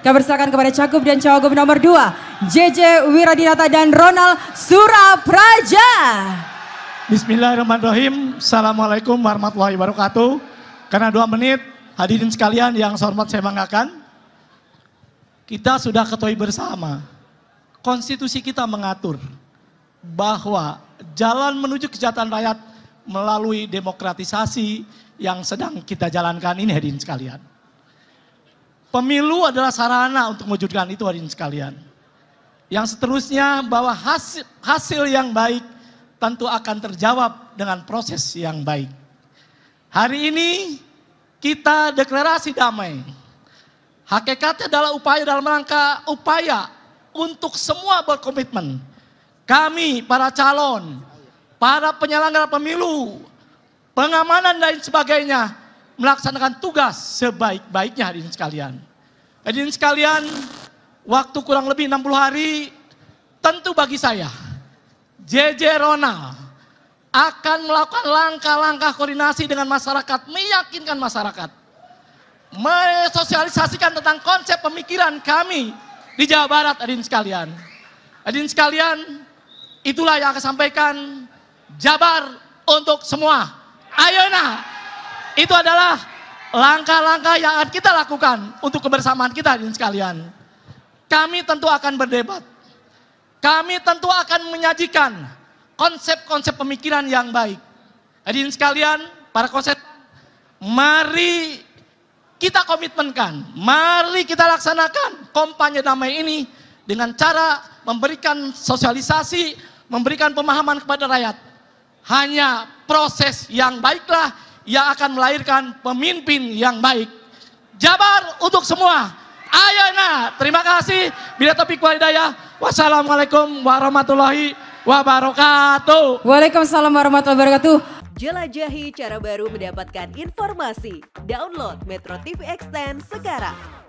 Kami persilakan kepada cakup dan cawagub nomor 2, JJ Wiradinata dan Ronald Surapraja. Bismillahirrahmanirrahim. Assalamualaikum warahmatullahi wabarakatuh. Karena dua menit, hadirin sekalian yang saya hormat saya banggakan. Kita sudah ketahui bersama. Konstitusi kita mengatur bahwa jalan menuju kejahatan rakyat melalui demokratisasi yang sedang kita jalankan ini hadirin sekalian. Pemilu adalah sarana untuk mewujudkan itu hari ini sekalian. Yang seterusnya bahwa hasil, hasil yang baik tentu akan terjawab dengan proses yang baik. Hari ini kita deklarasi damai. Hakikatnya adalah upaya dalam rangka upaya untuk semua berkomitmen. Kami para calon, para penyelenggara pemilu, pengamanan dan sebagainya melaksanakan tugas sebaik-baiknya hadirin sekalian. Hadirin sekalian, waktu kurang lebih 60 hari, tentu bagi saya, JJ Rona akan melakukan langkah-langkah koordinasi dengan masyarakat, meyakinkan masyarakat, mesosialisasikan tentang konsep pemikiran kami di Jawa Barat, hadirin sekalian. Hadirin sekalian, itulah yang akan sampaikan Jabar untuk semua. Ayo nah! Itu adalah langkah-langkah yang akan kita lakukan untuk kebersamaan kita hadirin sekalian. Kami tentu akan berdebat. Kami tentu akan menyajikan konsep-konsep pemikiran yang baik. Hadirin sekalian, para konsep, mari kita komitmenkan, mari kita laksanakan kampanye damai ini dengan cara memberikan sosialisasi, memberikan pemahaman kepada rakyat. Hanya proses yang baiklah yang akan melahirkan pemimpin yang baik. Jabar untuk semua. Ayo Ayana, terima kasih. Bila topik walidaya. Wassalamualaikum warahmatullahi wabarakatuh. Waalaikumsalam warahmatullahi wabarakatuh. Jelajahi cara baru mendapatkan informasi. Download Metro TV Extend sekarang.